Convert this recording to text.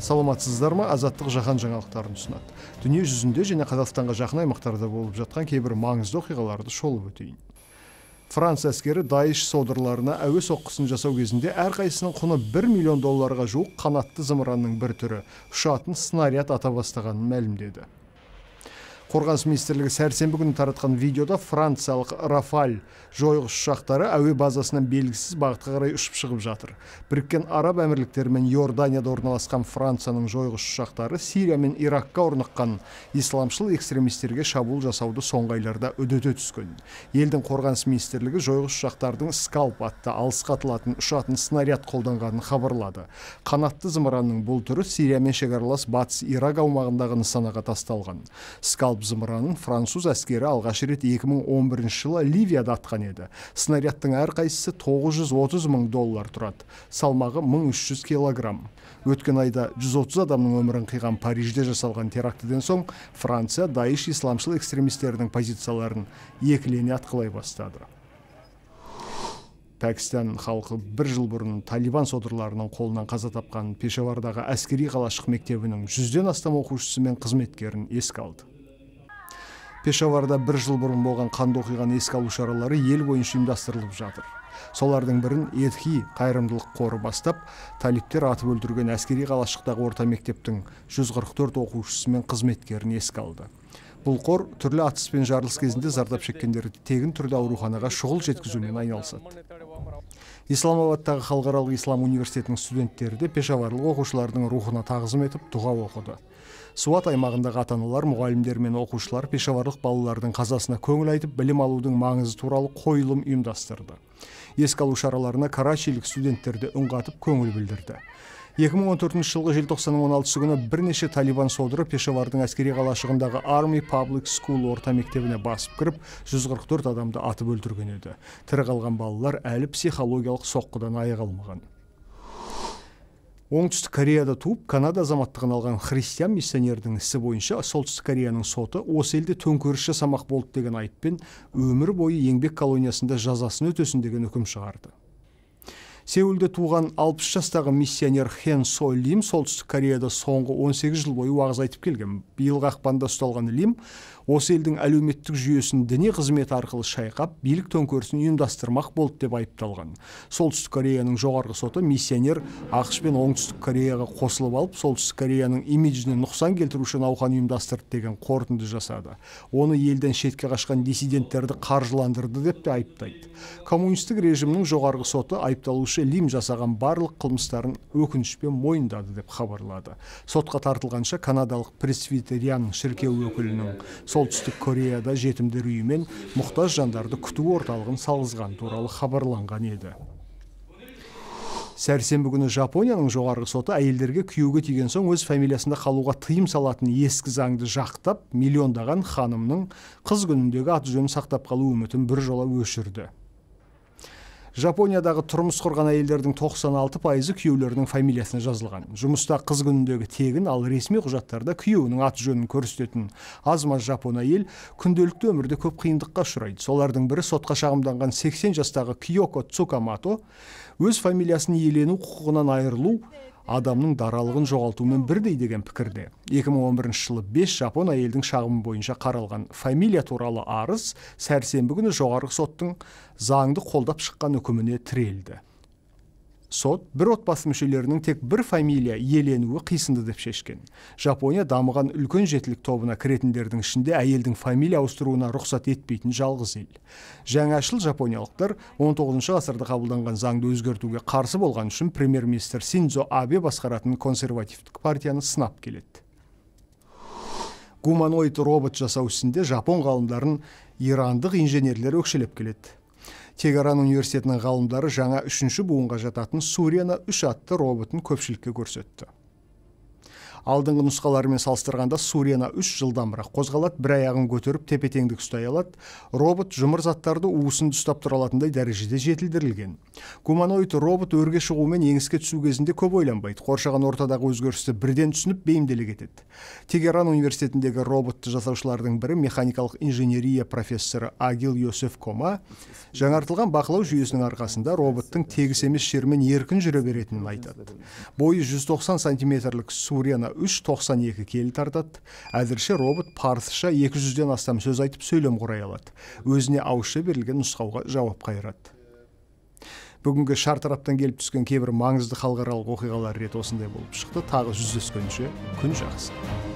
саламатсыздар ма азаттық жаһан жаңалықтарын ұсынады дүние жүзінде және қазақстанға жақын аймақтарда болып жатқан кейбір маңызды оқиғаларды шолып өтейін франция әскері даиш содырларына әуе соққысын жасау кезінде әрқайсысының құны 1 миллион долларға жуық қанатты зымыранның бір түрі ұшатын снаряд ата бастағанын мәлімдеді қорғаныс министрлігі сәрсенбі күні таратқан видеода франциялық рафаль жойғыш ұшақтары әуе базасынан белгісіз бағытқа қарай ұшып шығып жатыр біріккен араб әмірліктері мен иорданияда орналасқан францияның жойғыш ұшақтары сирия мен иракқа орныққан исламшыл экстремистерге шабуыл жасауды соңғы айларда үдете түскен елдің қорғаныс министрлігі жойғыш ұшақтардың скалп атты алысқа атылатын ұшатын снаряд қолданғанын хабарлады қанатты зымыранның бұл түрі сириямен шекаралас батыс ирак аумағындағы нысанаға тасталған скалп топ зымыранын француз әскері алғаш рет 2011 жылы ливияда атқан еді снарядтың әрқайсысы 930 мың доллар тұрады салмағы 1300 килограмм өткен айда 130 адамның өмірін қиған парижде жасалған терактіден соң франция даиш исламшыл экстремистердің позицияларын екілене атқылай бастады пәкістан халқы бір жыл бұрын талибан содырларының қолынан қаза тапқан пешавардағы әскери қалашық мектебінің жүзден астам оқушысы мен қызметкерін еске алды пешаварда бір жыл бұрын болған қанды оқиғаны еске алу шаралары ел бойынша ұйымдастырылып жатыр солардың бірін едхи қайырымдылық қоры бастап талиптер атып өлтірген әскери қалашықтағы орта мектептің 144 оқушысы мен қызметкерін еске алды бұл қор түрлі атыс пен жарылыс кезінде зардап шеккендерді тегін түрде ауруханаға шұғыл жеткізумен айналысады исламабадтағы халықаралық ислам университетінің студенттері де пешаварлық оқушылардың рухына тағызым етіп дұға оқыды суат аймағындағы ата аналар мұғалімдер мен оқушылар пешаварлық балалардың қазасына көңіл айтып білім алудың маңызы туралы қойылым ұйымдастырды еске алу шараларына карачилік студенттер де көңіл білдірді 2014 жылғы желтоқсанның 16 күні бірнеше талибан содыры пешавардың әскери қалашығындағы Army Public School орта мектебіне басып кіріп 144 адамды атып өлтірген еді тірі қалған балалар әлі психологиялық соққыдан айыға алмаған оңтүстік кореяда туып канада азаматтығын алған христиан миссионердің ісі бойынша солтүстік кореяның соты осы елде төңкеріс жасамақ болды деген айыппен өмір бойы еңбек колониясында жазасын өтесін деген үкім шығарды сеулде туған 60 жастағы миссионер хен со лим солтүстік кореяда соңғы 18 жыл бойы уағыз айтып келген биылғы ақпанда ұсталған лим осы елдің әлеуметтік жүйесін діни қызмет арқылы шайқап билік төңкерісін ұйымдастырмақ болды деп айыпталған солтүстік кореяның жоғарғы соты миссионер ақш пен оңтүстік кореяға қосылып алып солтүстік кореяның имиджіне нұқсан келтіруші науқан ұйымдастырды деген қорытынды жасады оны елден шетке қашқан диссиденттерді қаржыландырды деп те айыптайды коммунистік режимнің жоғарғы соты айыпталушы лим жасаған барлық қылмыстарын өкінішпен мойындады деп хабарлады сотқа тартылғанша канадалық пресвитериан шіркеу өкілінің солтүстік кореяда жетімдер үйі мен мұқтаж жандарды күту орталығын салғызған туралы хабарланған еді сәрсенбі күні жапонияның жоғарғы соты әйелдерге күйеуге тиген соң өз фамилиясында қалуға тыйым салатын ескі заңды жақтап миллиондаған ханымның қыз күніндегі аты жөнін сақтап қалу үмітін біржола өшірді жапониядағы тұрмыс құрған әйелдердің 96 пайызы күйеулерінің фамилиясына жазылған жұмыста қыз күніндегі тегін ал ресми құжаттарда күйеуінің аты жөнін көрсететін аз жапон әйел күнделікті өмірде көп қиындыққа ұшырайды солардың бірі сотқа шағымданған 80 жастағы киоко цукамато өз фамилиясын иелену құқығынан айырылу адамның даралығын жоғалтумен бірдей деген пікірде 2011 жылы 5 жапон әйелдің шағымы бойынша қаралған фамилия туралы арыз сәрсенбі күні жоғарғы соттың заңды қолдап шыққан үкіміне тірелді сот бір отбасы мүшелерінің тек бір фамилия иеленуі қисынды деп шешкен жапония дамыған үлкен жетілік тобына кіретіндердің ішінде әйелдің фамилия ауыстыруына рұқсат етпейтін жалғыз ел жаңашыл жапониялықтар 19 тоғызыншы ғасырда қабылданған заңды өзгертуге қарсы болған үшін премьер министр синдзо абе басқаратын консервативтік партияны сынап келеді гуманоид робот жасау ісінде жапон ғалымдарын ирандық инженерлер өкшелеп келеді тегеран университетінің ғалымдары жаңа үшінші буынға жататын сурена үш атты роботын көпшілікке көрсетті алдыңғы нұсқаларымен салыстырғанда сурена үш жылдамырақ қозғалады бір аяғын көтеріп тепе теңдік ұстай алады робот жұмыр заттарды ұғысын ұстап тұра алатындай дәрежеде жетілдірілген гуманоид робот өрге шығу мен еңіске түсу кезінде көп ойланбайды қоршаған ортадағы өзгерісті бірден түсініп бейімделе кетеді тегеран университетіндегі роботты жасаушылардың бірі механикалық инженерия профессоры агил йосеф кома жаңартылған бақылау жүйесінің арқасында роботтың тегіс емес жермен еркін жүре беретінін айтады бойы 190 сантиметрлік сурена 3.92 келі тартады әзірше робот парсыша 200-ден астам сөз айтып сөйлем құрай алады өзіне ауызша берілген нұсқауға жауап қайырады бүгінгі шар тараптан келіп түскен кейбір маңызды халықаралық оқиғалар рет осындай болып шықты тағы жүздескенше күн жақсы